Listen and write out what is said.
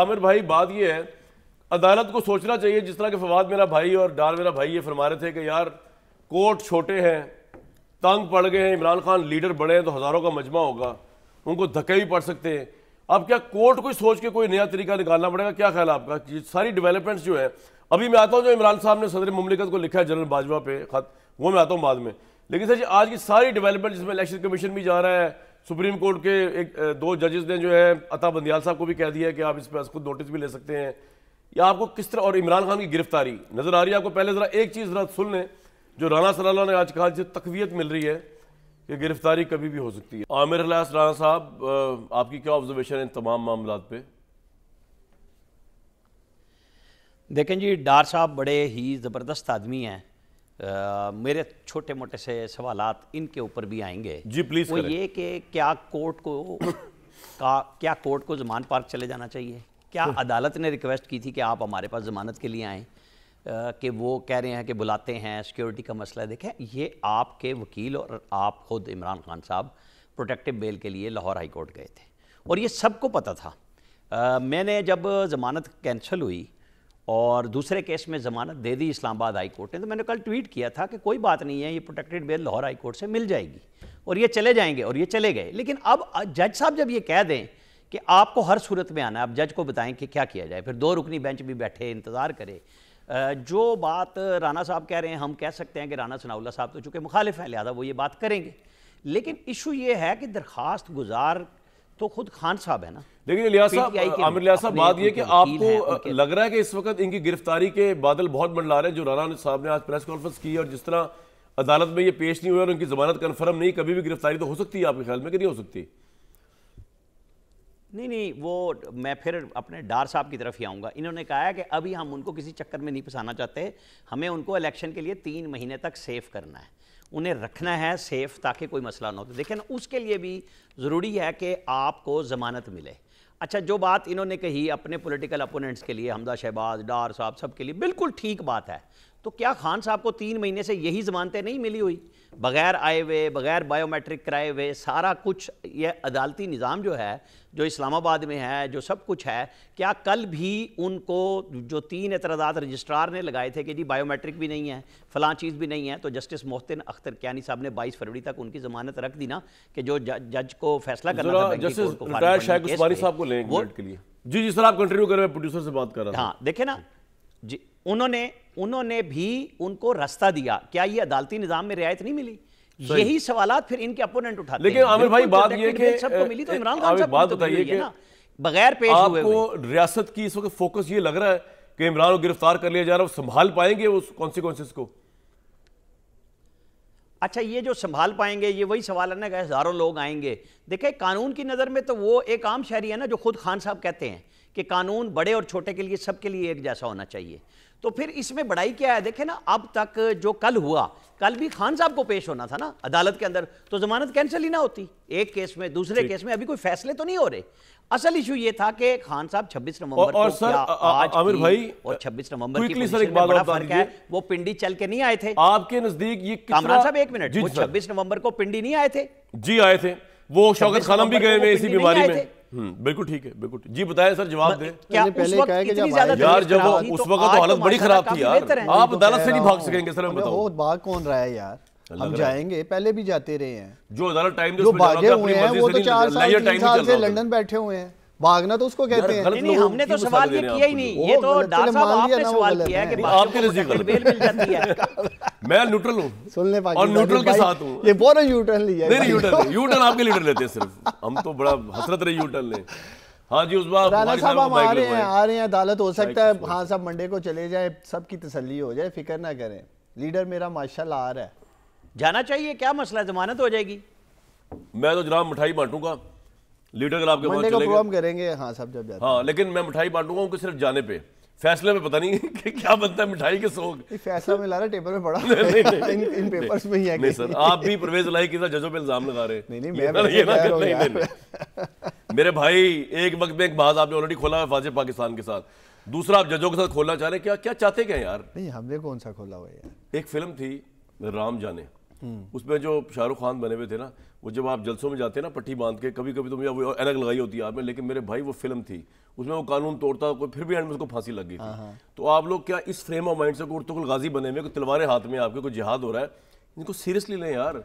आमिर भाई बात यह है अदालत को सोचना चाहिए जिस तरह के फवाद मेरा भाई और डार मेरा भाई ये फरमा रहे थे कि यार कोर्ट छोटे हैं तंग पड़ गए हैं इमरान खान लीडर बड़े हैं तो हज़ारों का मजमा होगा उनको धक्के भी पड़ सकते हैं अब क्या कोर्ट को सोच के कोई नया तरीका निकालना पड़ेगा क्या ख्याल आपका सारी डेवलपमेंट्स जो है अभी मैं आता हूँ जो इमरान साहब ने सदर ममलिकत को लिखा है जनरल बाजवा पे खत वो मैं आता हूँ बाद में लेकिन सर जी आज की सारी डेवलपमेंट जिसमें इलेक्शन कमीशन भी जा रहा है सुप्रीम कोर्ट के एक दो जजेस ने जो है अता बंदियाल साहब को भी कह दिया है कि आप इस पर खुद नोटिस भी ले सकते हैं या आपको किस तरह और इमरान खान की गिरफ्तारी नज़र आ रही है आपको पहले ज़रा एक चीज़ ज़रा सुन लें जो राना सलाला ने आज कहा जिसे तकवीत मिल रही है कि गिरफ्तारी कभी भी हो सकती है आमिर अलास राना साहब आपकी क्या ऑब्जर्वेशन है तमाम मामला पे देखें जी डार साहब बड़े ही ज़बरदस्त आदमी हैं आ, मेरे छोटे मोटे से सवाल इनके ऊपर भी आएंगे जी प्लीज वो ये कि क्या कोर्ट को का क्या कोर्ट को जमान पार्क चले जाना चाहिए क्या अदालत ने रिक्वेस्ट की थी कि आप हमारे पास ज़मानत के लिए आएँ कि वो कह रहे हैं कि बुलाते हैं सिक्योरिटी का मसला देखें ये आपके वकील और आप खुद इमरान खान साहब प्रोटेक्टिव बेल के लिए लाहौर हाई कोर्ट गए थे और ये सबको पता था आ, मैंने जब ज़मानत कैंसिल हुई और दूसरे केस में ज़मानत दे दी इस्लामाबाद हाई कोर्ट ने तो मैंने कल ट्वीट किया था कि कोई बात नहीं है ये protected bail Lahore high court से मिल जाएगी और ये चले जाएंगे और ये चले गए लेकिन अब जज साहब जब ये कह दें कि आपको हर सूरत में आना है आप जज को बताएं कि क्या किया जाए फिर दो रुकनी बेंच भी बैठे इंतज़ार करे जो बात राना साहब कह रहे हैं हम कह सकते हैं कि राना सनाउल्ला साहब तो चूँकि मुखालिफ हैं लिहाजा वो ये बात करेंगे लेकिन इशू ये है कि दरख्वास्त गुजार तो खुद खान साहब है ना लेकिन लिया साहब आमिर लिया साहब बात यह कि आपको लग रहा है कि इस वक्त इनकी गिरफ्तारी के बादल बहुत मंडला रहे हैं जो राना साहब ने आज प्रेस कॉन्फ्रेंस की और जिस तरह अदालत में ये पेश नहीं हुआ और उनकी जमानत कन्फर्म नहीं कभी भी गिरफ्तारी तो हो सकती है आपके ख्याल में कि नहीं हो सकती नहीं नहीं वो मैं फिर अपने डार साहब की तरफ ही आऊँगा इन्होंने कहा है कि अभी हम उनको किसी चक्कर में नहीं फंसाना चाहते हमें उनको इलेक्शन के लिए तीन महीने तक सेफ करना है उन्हें रखना है सेफ ताकि कोई मसला ना हो तो देखें उसके लिए भी ज़रूरी है कि आपको ज़मानत मिले अच्छा जो बात इन्होंने कही अपने पॉलिटिकल अपोनेंट्स के लिए हमदा शहबाज डार साहब सब के लिए बिल्कुल ठीक बात है तो क्या खान साहब को तीन महीने से यही जमानतें नहीं मिली हुई बगैर आए हुए बगैर बायोमेट्रिक कराए हुए सारा कुछ ये अदालती निज़ाम जो है जो इस्लामाबाद में है जो सब कुछ है क्या कल भी उनको जो तीन एतराज़ात रजिस्ट्रार ने लगाए थे कि जी बायोमेट्रिक भी नहीं है फ़लाँ चीज़ भी नहीं है तो जस्टिस मोहतिन अख्तर क्यानी साहब ने बाईस फरवरी तक उनकी ज़मानत रख दी ना कि जो जज को फैसला करना था वो जी जी सर आप कंटिन्यू करें प्रोड्यूसर से बात कर रहे हैं हाँ देखे ना जी उन्होंने उन्होंने भी उनको रास्ता दिया क्या ये अदालती निजाम में रियायत नहीं मिली यही सवाल फिर इनके अपोनेंट उठाते लेकिन आमिर भाई बात ये कि सबको मिली तो इमरान खान साहब बात तो बताइए कि बगैर पेश हुए आपको रियासत की इस वक्त फोकस ये लग रहा है कि इमरान को गिरफ्तार कर लिया जा रहा है संभाल पाएंगे उस कॉन्सिक्वेंसेस को अच्छा ये जो संभाल पाएंगे ये वही सवाल है ना कि हज़ारों लोग आएंगे देखे कानून की नज़र में तो वो एक आम शहरी है ना जो खुद खान साहब कहते हैं कि कानून बड़े और छोटे के लिए सबके लिए एक जैसा होना चाहिए तो फिर इसमें बड़ाई क्या है देखे ना अब तक जो कल हुआ कल भी खान साहब को पेश होना था ना अदालत के अंदर तो जमानत कैंसिल ही ना होती एक केस में दूसरे केस में अभी कोई फैसले तो नहीं हो रहे असल इशू ये था कि खान साहब 26 नवंबर को सर, आज आमिर भाई और 26 नवंबर की सर एक बड़ा फर्क है वो पिंडी चल के नहीं आए थे आपके नजदीक ये कमरा साहब एक मिनट छब्बीस नवंबर को पिंडी नहीं आए थे जी आए थे वो शौकत खानम भी गए इसी बीमारी में हम्म, बिल्कुल ठीक है बिल्कुल जी बताएं सर जवाब दे क्या पहले उस वक्त कि जब यार जब उस तो वक्त तो हालत बड़ी खराब थी यार आप तो अदालत से नहीं भाग सकेंगे सर बताओ वो भाग कौन रहा है यार हम जाएंगे पहले भी जाते रहे हैं जो अदालत टाइम जो भागे हुए हैं वो तो चार साल से लंदन बैठे हुए हैं भागना तो उसको कहते हैं नहीं, हमने तो सवाल ये किया ही नहीं ये तो डॉक्टर साहब आपने सवाल किया है कि आपके बेल मिल जाती है मैं न्यूट्रल हूँ सुन ले और न्यूट्रल के साथ हूँ ये बोलो यूटर्न लिया नहीं यूटर्न यूटर्न आपके लीडर लेते हैं सिर्फ हम तो बड़ा हसरत रहे यूटर्न ले हाँ जी उस बार राणा साहब हम आ रहे हैं आ रहे हैं अदालत हो सकता है हाँ साहब मंडे को चले जाए सबकी तसल्ली हो जाए फिक्र ना करें लीडर मेरा माशाल्लाह आ रहा है जाना चाहिए क्या मसला जमानत हो जाएगी मैं तो जनाब मिठाई बांटूंगा लीडर अगर आपके मंडे को करेंगे हाँ साहब जब हाँ लेकिन मैं मिठाई बांटूंगा उनके सिर्फ जाने पर फैसले में पता नहीं कि क्या बनता है मिठाई के शौक फैसला में ला रहा टेबल में पड़ा नहीं, नहीं, इन, इन पेपर्स में ही है नहीं सर आप भी परवेज लाई की जजों पे इल्जाम लगा रहे नहीं नहीं मैं ये नहीं नहीं मेरे भाई एक वक्त में एक बात आपने ऑलरेडी खोला है फाजे पाकिस्तान के साथ दूसरा आप जजों के साथ खोलना चाह रहे हैं क्या क्या चाहते क्या यार नहीं हमने कौन सा खोला हुआ यार एक फिल्म थी राम जाने हम्म। उसमें जो शाहरुख खान बने हुए थे ना वो जब आप जलसों में जाते हैं ना पट्टी बांध के कभी कभी तो मुझे वो अलग लगाई होती है आपने लेकिन मेरे भाई वो फिल्म थी उसमें वो कानून तोड़ता कोई फिर भी एंड में उसको फांसी लग गई हाँ, हाँ। तो आप लोग क्या इस फ्रेम ऑफ माइंड से उर्तुल गाजी बने हुए तलवारें हाथ में आपके कोई जिहाद हो रहा है इनको सीरियसली लें यार